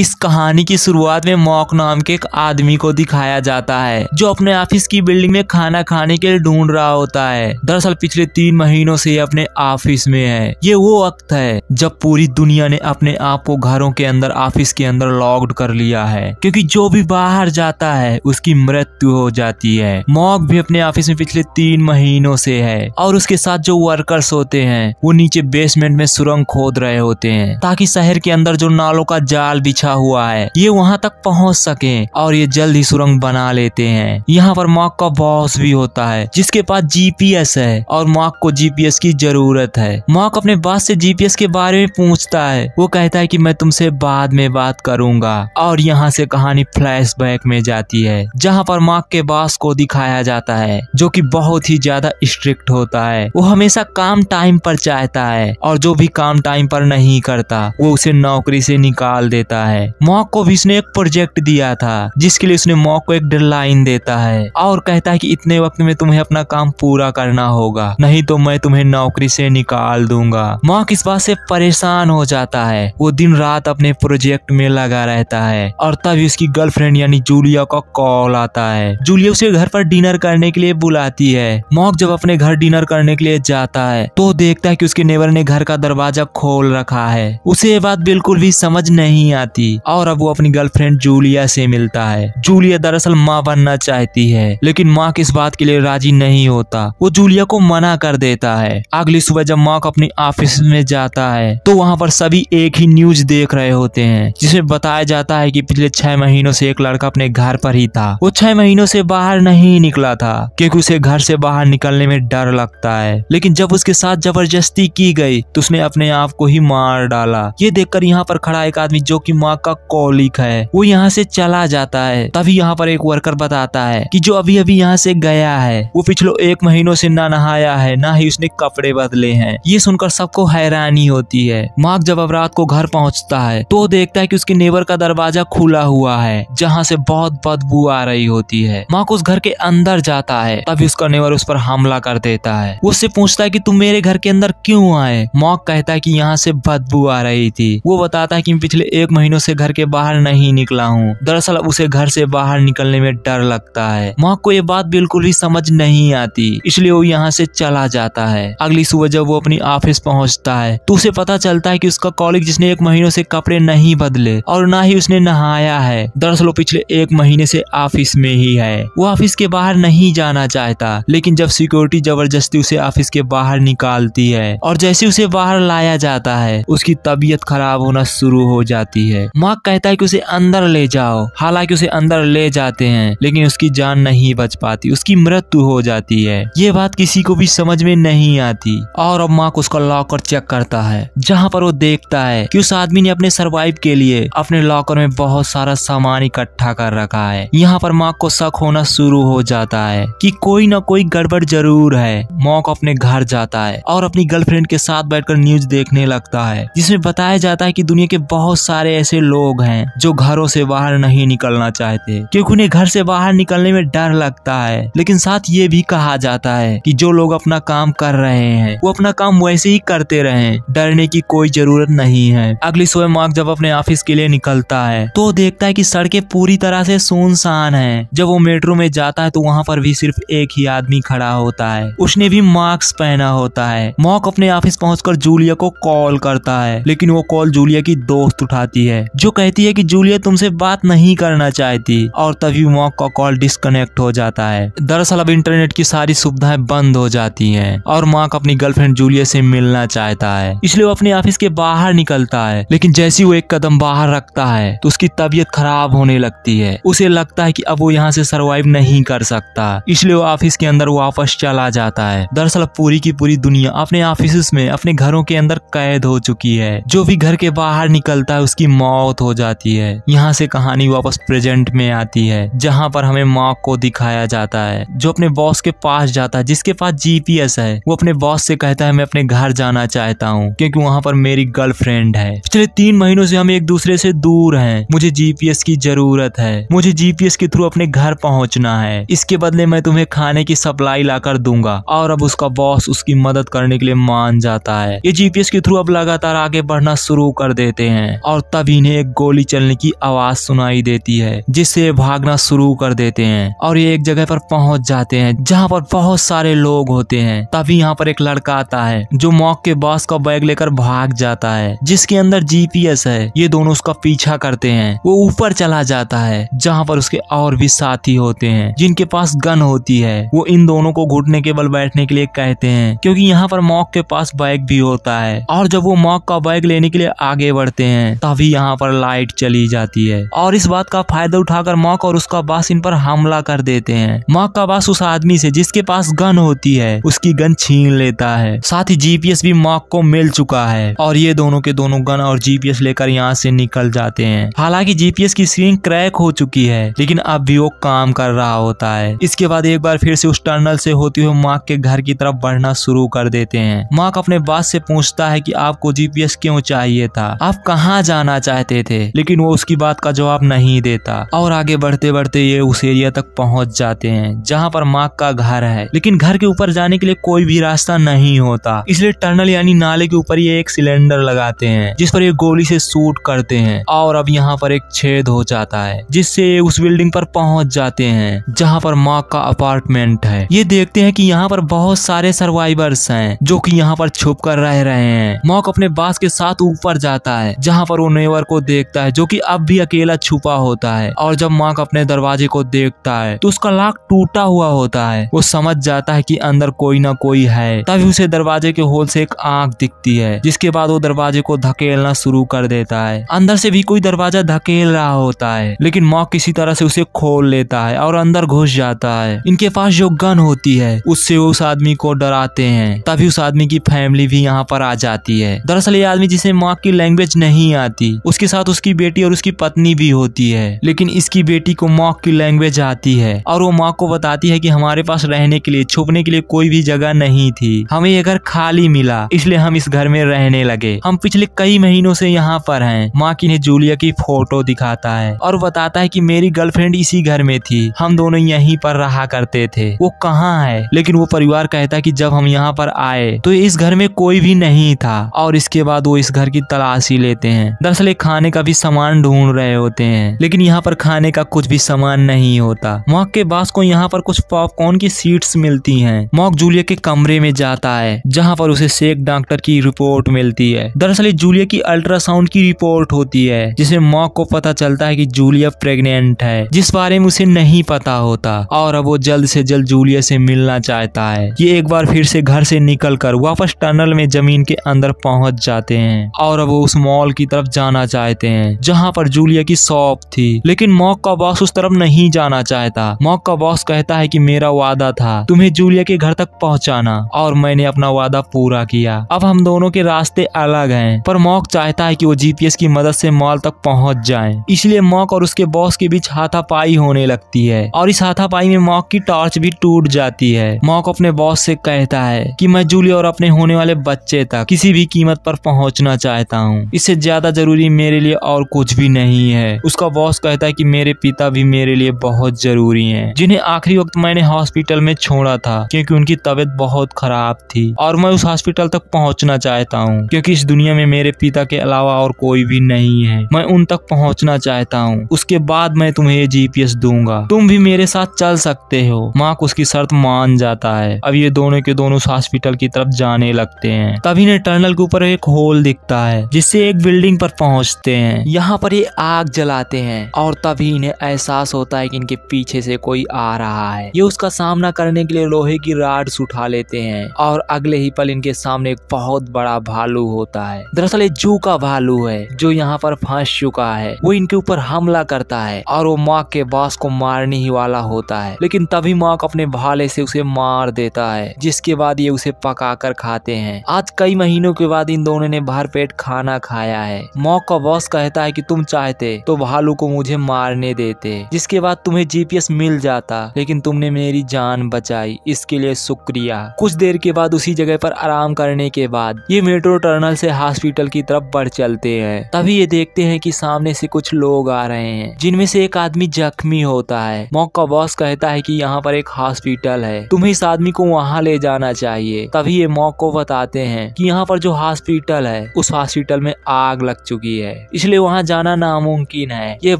इस कहानी की शुरुआत में मॉक नाम के एक आदमी को दिखाया जाता है जो अपने ऑफिस की बिल्डिंग में खाना खाने के लिए ढूंढ रहा होता है दरअसल पिछले तीन महीनों से अपने ऑफिस में है ये वो वक्त है जब पूरी दुनिया ने अपने आप को घरों के अंदर ऑफिस के अंदर लॉक्ड कर लिया है क्योंकि जो भी बाहर जाता है उसकी मृत्यु हो जाती है मॉक भी अपने ऑफिस में पिछले तीन महीनों से है और उसके साथ जो वर्कर्स होते हैं वो नीचे बेसमेंट में सुरंग खोद रहे होते हैं ताकि शहर के अंदर जो नालों का जाल बिछा लिखा हुआ है ये वहाँ तक पहुँच सके और ये जल्द ही सुरंग बना लेते हैं यहाँ पर मॉक का बॉस भी होता है जिसके पास जीपीएस है और मॉक को जीपीएस की जरूरत है मॉक अपने बास से जीपीएस के बारे में पूछता है वो कहता है कि मैं तुमसे बाद में बात करूंगा और यहाँ से कहानी फ्लैशबैक में जाती है जहाँ पर मॉक के बास को दिखाया जाता है जो कि बहुत ही ज्यादा स्ट्रिक्ट होता है वो हमेशा काम टाइम पर चाहता है और जो भी काम टाइम पर नहीं करता वो उसे नौकरी से निकाल देता है है मॉक को भी उसने एक प्रोजेक्ट दिया था जिसके लिए उसने मॉक को एक डेडलाइन देता है और कहता है कि इतने वक्त में तुम्हें अपना काम पूरा करना होगा नहीं तो मैं तुम्हें नौकरी से निकाल दूंगा मॉक इस बात से परेशान हो जाता है वो दिन रात अपने प्रोजेक्ट में लगा रहता है और तभी उसकी गर्लफ्रेंड यानी जूलिया का कॉल आता है जूलिया उसे घर पर डिनर करने के लिए बुलाती है मॉक जब अपने घर डिनर करने के लिए जाता है तो देखता है कि उसके नेबर ने घर का दरवाजा खोल रखा है उसे ये बात बिल्कुल भी समझ नहीं आती थी और अब वो अपनी गर्लफ्रेंड जूलिया से मिलता है जूलिया दरअसल माँ बनना चाहती है लेकिन माँ किस बात के लिए राजी नहीं होता वो जूलिया को मना कर देता है अगली सुबह जब को अपने ऑफिस में जाता है तो वहाँ पर सभी एक ही न्यूज देख रहे होते हैं जिसमें बताया जाता है कि पिछले छह महीनों से एक लड़का अपने घर पर ही था वो छह महीनों से बाहर नहीं निकला था क्योंकि उसे घर से बाहर निकलने में डर लगता है लेकिन जब उसके साथ जबरदस्ती की गई तो उसने अपने आप को ही मार डाला ये देखकर यहाँ पर खड़ा एक आदमी जो की माँ का कॉलिक है वो यहाँ से चला जाता है तभी यहाँ पर एक वर्कर बताता है कि जो अभी अभी यहाँ से गया है वो पिछले एक महीनों से ना नहाया है ना ही उसने कपड़े बदले हैं ये सुनकर सबको हैरानी होती है मार्क जब अब रात को घर पहुँचता है तो देखता है की उसके नेबर का दरवाजा खुला हुआ है जहाँ से बहुत बदबू आ रही होती है मार्क उस घर के अंदर जाता है तभी उसका नेबर उस पर हमला कर देता है वो उससे पूछता है की तुम मेरे घर के अंदर क्यूँ आए मॉक कहता है की यहाँ से बदबू आ रही थी वो बताता है की पिछले एक महीनों उसे घर के बाहर नहीं निकला हूँ दरअसल उसे घर से बाहर निकलने में डर लगता है माँ को ये बात बिल्कुल भी समझ नहीं आती इसलिए वो यहाँ से चला जाता है अगली सुबह जब वो अपनी ऑफिस पहुँचता है तो उसे पता चलता है की उसका कॉलेज जिसने एक महीनों से कपड़े नहीं बदले और ना ही उसने नहाया है दरअसल वो पिछले एक महीने से ऑफिस में ही है वो ऑफिस के बाहर नहीं जाना चाहता लेकिन जब सिक्योरिटी जबरदस्ती उसे ऑफिस के बाहर निकालती है और जैसे उसे बाहर लाया जाता है उसकी तबीयत खराब होना शुरू हो जाती है है मार्क कहता है कि उसे अंदर ले जाओ हालांकि उसे अंदर ले जाते हैं लेकिन उसकी जान नहीं बच पाती उसकी मृत्यु हो जाती है ये बात किसी को भी समझ में नहीं आती और अब मार्क उसका लॉकर चेक करता है जहाँ पर वो देखता है कि उस आदमी ने अपने सर्वाइव के लिए अपने लॉकर में बहुत सारा सामान इकट्ठा कर रखा है यहाँ पर मार्क को शक होना शुरू हो जाता है की कोई ना कोई गड़बड़ जरूर है मॉक अपने घर जाता है और अपनी गर्लफ्रेंड के साथ बैठकर न्यूज देखने लगता है जिसमें बताया जाता है कि दुनिया के बहुत सारे ऐसे ऐसे लोग हैं जो घरों से बाहर नहीं निकलना चाहते क्योंकि उन्हें घर से बाहर निकलने में डर लगता है लेकिन साथ ये भी कहा जाता है कि जो लोग अपना काम कर रहे हैं वो अपना काम वैसे ही करते रहे डरने की कोई जरूरत नहीं है अगली सुबह मार्क जब अपने ऑफिस के लिए निकलता है तो देखता है की सड़कें पूरी तरह से सुनसान है जब वो मेट्रो में जाता है तो वहाँ पर भी सिर्फ एक ही आदमी खड़ा होता है उसने भी मास्क पहना होता है मॉक अपने ऑफिस पहुंचकर जूलिया को कॉल करता है लेकिन वो कॉल जूलिया की दोस्त उठाती है जो कहती है कि जूलिया तुमसे बात नहीं करना चाहती और तभी मॉक का कॉल डिस्कनेक्ट हो जाता है दरअसल अब इंटरनेट की सारी सुविधाएं बंद हो जाती हैं और मॉक अपनी गर्लफ्रेंड जूलिया से मिलना चाहता है इसलिए वो अपने ऑफिस के बाहर निकलता है लेकिन जैसी वो एक कदम बाहर रखता है तो उसकी तबीयत खराब होने लगती है उसे लगता है की अब वो यहाँ से सरवाइव नहीं कर सकता इसलिए वो ऑफिस के अंदर वापस चला जाता है दरअसल पूरी की पूरी दुनिया अपने ऑफिस में अपने घरों के अंदर कैद हो चुकी है जो भी घर के बाहर निकलता है उसकी मौत मौत हो जाती है यहाँ से कहानी वापस प्रेजेंट में आती है जहाँ पर हमें मॉक को दिखाया जाता है जो अपने बॉस के पास जाता है जिसके पास जीपीएस है वो अपने बॉस से कहता है मैं अपने घर जाना चाहता हूँ क्योंकि वहाँ पर मेरी गर्लफ्रेंड है पिछले तीन महीनों से हम एक दूसरे से दूर है मुझे जीपीएस की जरूरत है मुझे जीपीएस के थ्रू अपने घर पहुँचना है इसके बदले मैं तुम्हें खाने की सप्लाई ला दूंगा और अब उसका बॉस उसकी मदद करने के लिए मान जाता है ये जीपीएस के थ्रू अब लगातार आगे बढ़ना शुरू कर देते हैं और तब इन्हें उन्हें एक गोली चलने की आवाज सुनाई देती है जिससे भागना शुरू कर देते हैं और ये एक जगह पर पहुंच जाते हैं जहाँ पर बहुत सारे लोग होते हैं तभी यहाँ पर एक लड़का आता है जो मॉक के बॉस का बैग लेकर भाग जाता है जिसके अंदर जीपीएस है ये दोनों उसका पीछा करते हैं वो ऊपर चला जाता है जहाँ पर उसके और भी साथी होते हैं जिनके पास गन होती है वो इन दोनों को घुटने के बल बैठने के लिए कहते हैं क्योंकि यहाँ पर मॉक के पास बाइक भी होता है और जब वो मॉक का बाइक लेने के लिए आगे बढ़ते हैं तभी यहाँ पर लाइट चली जाती है और इस बात का फायदा उठाकर मॉक और उसका बास इन पर हमला कर देते हैं मॉक का बास उस आदमी से जिसके पास गन होती है उसकी गन छीन लेता है साथ ही जीपीएस भी मॉक को मिल चुका है और ये दोनों के दोनों गन और जीपीएस लेकर यहाँ से निकल जाते हैं हालांकि जीपीएस की स्क्रीन क्रैक हो चुकी है लेकिन अब भी वो काम कर रहा होता है इसके बाद एक बार फिर से उस टर्नल से होती हुई मॉक के घर की तरफ बढ़ना शुरू कर देते हैं मॉक अपने बास से पूछता है की आपको जीपीएस क्यों चाहिए था आप कहाँ जाना चाहते चाहते थे लेकिन वो उसकी बात का जवाब नहीं देता और आगे बढ़ते बढ़ते ये उस एरिया तक पहुंच जाते हैं जहाँ पर मार्क का घर है लेकिन घर के ऊपर जाने के लिए कोई भी रास्ता नहीं होता इसलिए टनल यानी नाले के ऊपर ये एक सिलेंडर लगाते हैं जिस पर ये गोली से शूट करते हैं और अब यहाँ पर एक छेद हो जाता है जिससे ये उस बिल्डिंग पर पहुंच जाते हैं जहाँ पर मार्क का अपार्टमेंट है ये देखते हैं कि यहाँ पर बहुत सारे सर्वाइवर्स हैं जो कि यहाँ पर छुप कर रह रहे हैं मॉक अपने बास के साथ ऊपर जाता है जहाँ पर वो नेवर को देखता है जो कि अब भी अकेला छुपा होता है और जब मार्क अपने दरवाजे को देखता है तो उसका लाख टूटा हुआ होता है वो समझ जाता है कि अंदर कोई ना कोई है तभी उसे दरवाजे के होल से एक आंख दिखती है जिसके बाद वो दरवाजे को धकेलना शुरू कर देता है अंदर से भी कोई दरवाजा धकेल रहा होता है लेकिन मार्क किसी तरह से उसे खोल लेता है और अंदर घुस जाता है इनके पास जो गन होती है उससे वो उस आदमी को डराते हैं तभी उस आदमी की फैमिली भी यहाँ पर आ जाती है दरअसल ये आदमी जिसे मार्क की लैंग्वेज नहीं आती उस इसके साथ उसकी बेटी और उसकी पत्नी भी होती है लेकिन इसकी बेटी को मॉक की लैंग्वेज आती है और वो मॉक को बताती है कि हमारे पास रहने के लिए छुपने के लिए कोई भी जगह नहीं थी हमें ये घर खाली मिला इसलिए हम इस घर में रहने लगे हम पिछले कई महीनों से यहाँ पर हैं माँ की इन्हें जूलिया की फोटो दिखाता है और बताता है कि मेरी गर्लफ्रेंड इसी घर में थी हम दोनों यही पर रहा करते थे वो कहाँ है लेकिन वो परिवार कहता है कि जब हम यहाँ पर आए तो इस घर में कोई भी नहीं था और इसके बाद वो इस घर की तलाशी लेते हैं दरअसल एक खाने का भी सामान ढूंढ रहे होते हैं लेकिन यहाँ पर खाने का कुछ भी सामान नहीं होता मॉक के बास को यहाँ पर कुछ पॉपकॉर्न की सीट्स मिलती हैं मॉक जूलिया के कमरे में जाता है जहाँ पर उसे शेख डॉक्टर की रिपोर्ट मिलती है दरअसल जूलिया की अल्ट्रासाउंड की रिपोर्ट होती है जिसमें मॉक को पता चलता है की जूलिया प्रेगनेंट है जिस बारे में उसे नहीं पता होता और अब वो जल्द से जल्द जूलिया से मिलना चाहता है ये एक बार फिर से घर से निकल कर वापस टनल में जमीन के अंदर पहुंच जाते हैं और अब वो उस मॉल की तरफ जाना चाहता चाहते हैं जहाँ पर जूलिया की शॉप थी लेकिन मॉक का बॉस उस तरफ नहीं जाना चाहता मॉक का बॉस कहता है की मेरा वादा था तुम्हें जूलिया के घर तक पहुँचाना और मैंने अपना वादा पूरा किया अब हम दोनों के रास्ते अलग है पर मॉक चाहता है की वो जीपीएस की मदद से मॉल तक पहुँच जाए इसलिए मॉक और उसके बॉस के बीच हाथापाई होने लगती है और इस हाथापाई में मॉक की टॉर्च भी टूट जाती है मॉक अपने बॉस से कहता है कि मैं जूलिया और अपने होने वाले बच्चे तक किसी भी कीमत पर पहुंचना चाहता हूं इससे ज्यादा जरूरी मेरे मेरे लिए और कुछ भी नहीं है उसका बॉस कहता है कि मेरे पिता भी मेरे लिए बहुत जरूरी हैं जिन्हें आखिरी वक्त मैंने हॉस्पिटल में छोड़ा था क्योंकि उनकी तबीयत बहुत खराब थी और मैं उस हॉस्पिटल तक पहुंचना चाहता हूँ क्योंकि इस दुनिया में मेरे पिता के अलावा और कोई भी नहीं है मैं उन तक पहुंचना चाहता हूँ उसके बाद मैं तुम्हें ये जीपीएस दूंगा तुम भी मेरे साथ चल सकते हो को उसकी शर्त मान जाता है अब ये दोनों के दोनों हॉस्पिटल की तरफ जाने लगते हैं तभी ने टनल के ऊपर एक होल दिखता है जिससे एक बिल्डिंग पर पहुंच पहुंचते हैं यहाँ पर ये आग जलाते हैं और तभी इन्हें एहसास होता है कि इनके पीछे से कोई आ रहा है ये उसका सामना करने के लिए लोहे की राड्स उठा लेते हैं और अगले ही पल इनके सामने एक बहुत बड़ा भालू होता है दरअसल ये जू का भालू है जो यहाँ पर फंस चुका है वो इनके ऊपर हमला करता है और वो माँ के बास को मारने ही वाला होता है लेकिन तभी माँ अपने भाले से उसे मार देता है जिसके बाद ये उसे पका खाते हैं आज कई महीनों के बाद इन दोनों ने पेट खाना खाया है मॉक का बॉस कहता है कि तुम चाहते तो भालू को मुझे मारने देते जिसके बाद तुम्हें जीपीएस मिल जाता लेकिन तुमने मेरी जान बचाई इसके लिए शुक्रिया कुछ देर के बाद उसी जगह पर आराम करने के बाद ये मेट्रो टर्नल से हॉस्पिटल की तरफ बढ़ चलते हैं तभी ये देखते हैं कि सामने से कुछ लोग आ रहे हैं जिनमें से एक आदमी जख्मी होता है मौका का बॉस कहता है कि यहाँ पर एक हॉस्पिटल है तुम्हें इस आदमी को वहाँ ले जाना चाहिए तभी ये मौक को बताते हैं कि यहाँ पर जो हॉस्पिटल है उस हॉस्पिटल में आग लग चुकी है इसलिए वहाँ जाना नामुमकिन है ये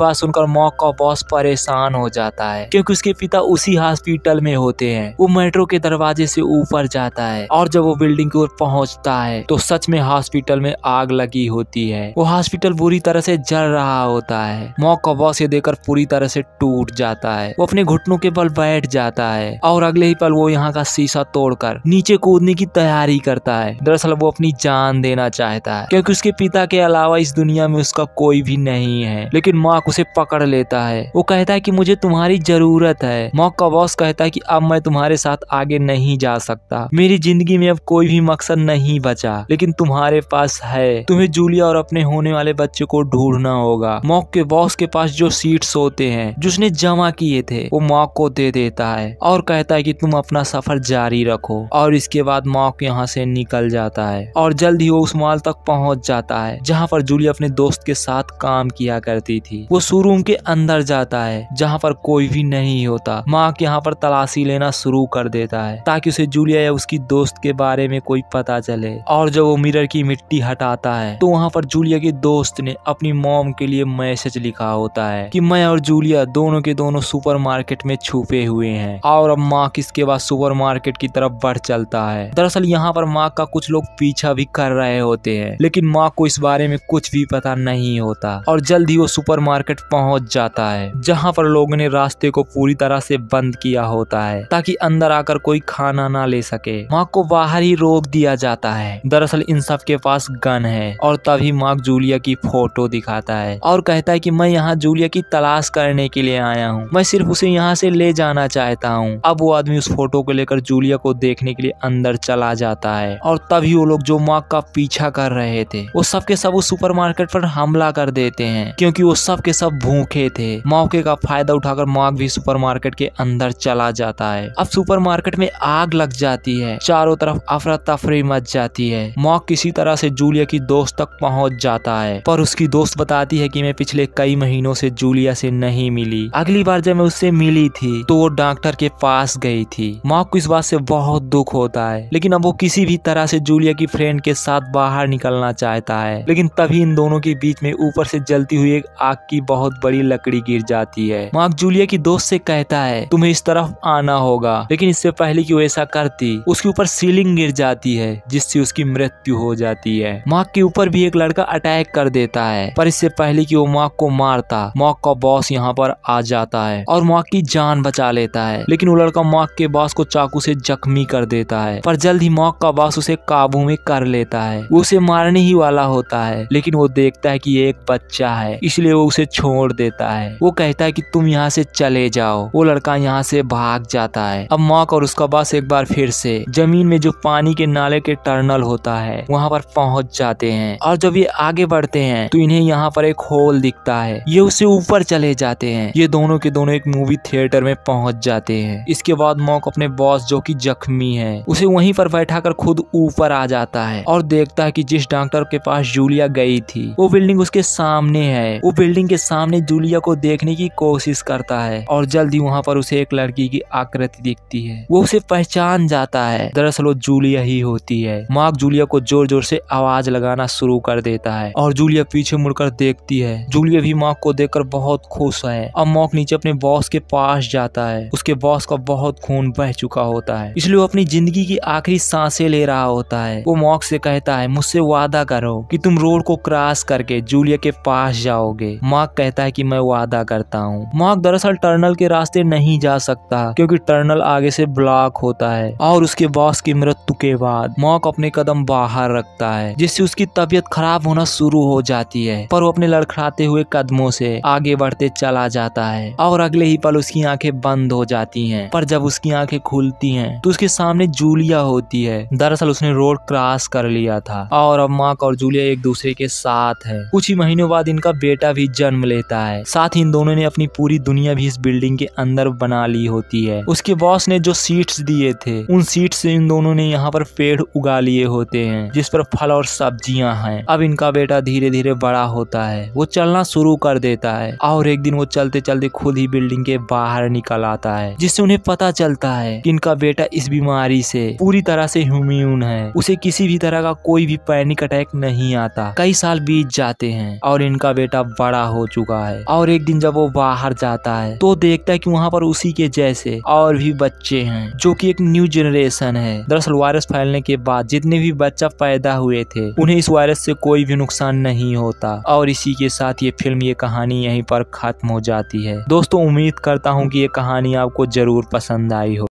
बात सुनकर मॉक का बॉस परेशान हो जाता है क्योंकि उसके पिता उसी हॉस्पिटल में होते हैं वो मेट्रो के दरवाजे से ऊपर जाता है और जब वो बिल्डिंग की ओर पहुँचता है तो सच में हॉस्पिटल में आग लगी होती है वो हॉस्पिटल बुरी तरह से जल रहा होता है मॉक का बॉस ये देखकर पूरी तरह से टूट जाता है वो अपने घुटनों के बल बैठ जाता है और अगले ही पल वो यहाँ का शीशा तोड़कर नीचे कूदने की तैयारी करता है दरअसल वो अपनी जान देना चाहता है क्योंकि उसके पिता के अलावा इस दुनिया दुनिया में उसका कोई भी नहीं है लेकिन मॉक उसे पकड़ लेता है वो कहता है कि मुझे तुम्हारी जरूरत है मॉक का बॉस कहता है कि अब मैं तुम्हारे साथ आगे नहीं जा सकता मेरी जिंदगी में अब कोई भी मकसद नहीं बचा लेकिन तुम्हारे पास है तुम्हें जूलिया और अपने होने वाले बच्चे को ढूंढना होगा मॉक के बॉस के पास जो सीट्स होते हैं जिसने जमा किए थे वो मॉक को दे देता है और कहता है कि तुम अपना सफर जारी रखो और इसके बाद मॉक यहाँ से निकल जाता है और जल्द ही वो उस मॉल तक पहुंच जाता है जहाँ पर जूलिया अपने अपने दोस्त के साथ काम किया करती थी वो शोरूम के अंदर जाता है जहाँ पर कोई भी नहीं होता मार्क यहाँ पर तलाशी लेना शुरू कर देता है ताकि उसे जूलिया या उसकी दोस्त के बारे में कोई पता चले और जब वो मिरर की मिट्टी हटाता है तो वहाँ पर जूलिया के दोस्त ने अपनी मॉम के लिए मैसेज लिखा होता है कि मैं और जूलिया दोनों के दोनों सुपरमार्केट में छुपे हुए हैं और अब मार्क इसके बाद सुपरमार्केट की तरफ बढ़ चलता है दरअसल यहाँ पर मार्क का कुछ लोग पीछा भी कर रहे होते हैं लेकिन मार्क को इस बारे में कुछ भी पता नहीं होता और जल्द ही वो मार्केट पहुँच जाता है जहाँ पर लोगों ने रास्ते को पूरी तरह से बंद किया होता है ताकि अंदर आकर कोई खाना ना ले सके माँ को बाहर ही रोक दिया जाता है दरअसल इन सब के पास गन है और तभी मार्क जूलिया की फोटो दिखाता है और कहता है कि मैं यहाँ जूलिया की तलाश करने के लिए आया हूँ मैं सिर्फ उसे यहाँ से ले जाना चाहता हूँ अब वो आदमी उस फोटो को लेकर जूलिया को देखने के लिए अंदर चला जाता है और तभी वो लोग जो मार्क का पीछा कर रहे थे वो सबके सब उस सुपर कैरेक्टर पर हमला कर देते हैं क्योंकि वो सब के सब भूखे थे मौके का फायदा उठाकर मार्क भी सुपरमार्केट के अंदर चला जाता है अब सुपरमार्केट में आग लग जाती है चारों तरफ अफरा तफरी मच जाती है मॉक किसी तरह से जूलिया की दोस्त तक पहुंच जाता है पर उसकी दोस्त बताती है कि मैं पिछले कई महीनों से जूलिया से नहीं मिली अगली बार जब मैं उससे मिली थी तो वो डॉक्टर के पास गई थी मॉक को इस बात से बहुत दुख होता है लेकिन अब वो किसी भी तरह से जूलिया की फ्रेंड के साथ बाहर निकलना चाहता है लेकिन तभी इन दोनों दोनों के बीच में ऊपर से जलती हुई एक आग की बहुत बड़ी लकड़ी गिर जाती है मार्क जूलिया की दोस्त से कहता है तुम्हें इस तरफ आना होगा लेकिन इससे पहले की वो ऐसा करती उसके ऊपर सीलिंग गिर जाती है जिससे उसकी मृत्यु हो जाती है मार्क के ऊपर भी एक लड़का अटैक कर देता है पर इससे पहले की वो मार्क को मारता मार्क का बॉस यहाँ पर आ जाता है और मार्क की जान बचा लेता है लेकिन वो लड़का मार्क के बॉस को चाकू से जख्मी कर देता है पर जल्द ही मार्क का बॉस उसे काबू में कर लेता है वो उसे मारने ही वाला होता है लेकिन वो देख देखता है कि एक बच्चा है इसलिए वो उसे छोड़ देता है वो कहता है कि तुम यहाँ से चले जाओ वो लड़का यहाँ से भाग जाता है अब मॉक और उसका बस एक बार फिर से जमीन में जो पानी के नाले के टर्नल होता है वहाँ पर पहुंच जाते हैं और जब ये आगे बढ़ते हैं तो इन्हें यहाँ पर एक होल दिखता है ये उसे ऊपर चले जाते हैं ये दोनों के दोनों एक मूवी थिएटर में पहुंच जाते हैं इसके बाद मॉक अपने बॉस जो की जख्मी है उसे वहीं पर बैठा कर खुद ऊपर आ जाता है और देखता है कि जिस डॉक्टर के पास जूलिया गई थी वो बिल्डिंग उसके सामने है वो बिल्डिंग के सामने जूलिया को देखने की कोशिश करता है और जल्द ही वहाँ पर उसे एक लड़की की आकृति दिखती है वो उसे पहचान जाता है दरअसल वो जूलिया ही होती है मार्क जूलिया को जोर जोर से आवाज लगाना शुरू कर देता है और जूलिया पीछे मुड़कर देखती है जूलिया भी मार्क को देखकर बहुत खुश है अब मार्क नीचे अपने बॉस के पास जाता है उसके बॉस का बहुत खून बह चुका होता है इसलिए वो अपनी जिंदगी की आखिरी सांसें ले रहा होता है वो मॉक से कहता है मुझसे वादा करो कि तुम रोड को क्रॉस करके जूलिया के पास जाओगे मार्क कहता है कि मैं वादा करता हूँ मार्क दरअसल टर्नल के रास्ते नहीं जा सकता क्योंकि टर्नल आगे से ब्लॉक होता है और उसके बॉस की मृत्यु के बाद मार्क अपने कदम बाहर रखता है जिससे उसकी तबीयत खराब होना शुरू हो जाती है पर वो अपने लड़खड़ाते हुए कदमों से आगे बढ़ते चला जाता है और अगले ही पल उसकी आंखें बंद हो जाती हैं पर जब उसकी आंखें खुलती हैं तो उसके सामने जूलिया होती है दरअसल उसने रोड क्रॉस कर लिया था और अब मार्क और जूलिया एक दूसरे के साथ साथ है कुछ ही महीनों बाद इनका बेटा भी जन्म लेता है साथ ही इन दोनों ने अपनी पूरी दुनिया भी इस बिल्डिंग के अंदर बना ली होती है उसके बॉस ने जो सीट्स दिए थे उन सीट्स से इन दोनों ने यहाँ पर पेड़ उगा लिए होते हैं जिस पर फल और सब्जियां हैं अब इनका बेटा धीरे धीरे बड़ा होता है वो चलना शुरू कर देता है और एक दिन वो चलते चलते खुद ही बिल्डिंग के बाहर निकल आता है जिससे उन्हें पता चलता है कि इनका बेटा इस बीमारी से पूरी तरह से ह्यूम्यून है उसे किसी भी तरह का कोई भी पैनिक अटैक नहीं आता कई साल बीत बीत जाते हैं और इनका बेटा बड़ा हो चुका है और एक दिन जब वो बाहर जाता है तो देखता है कि वहाँ पर उसी के जैसे और भी बच्चे हैं जो कि एक न्यू जनरेशन है दरअसल वायरस फैलने के बाद जितने भी बच्चा पैदा हुए थे उन्हें इस वायरस से कोई भी नुकसान नहीं होता और इसी के साथ ये फिल्म ये कहानी यहीं पर खत्म हो जाती है दोस्तों उम्मीद करता हूँ कि ये कहानी आपको जरूर पसंद आई हो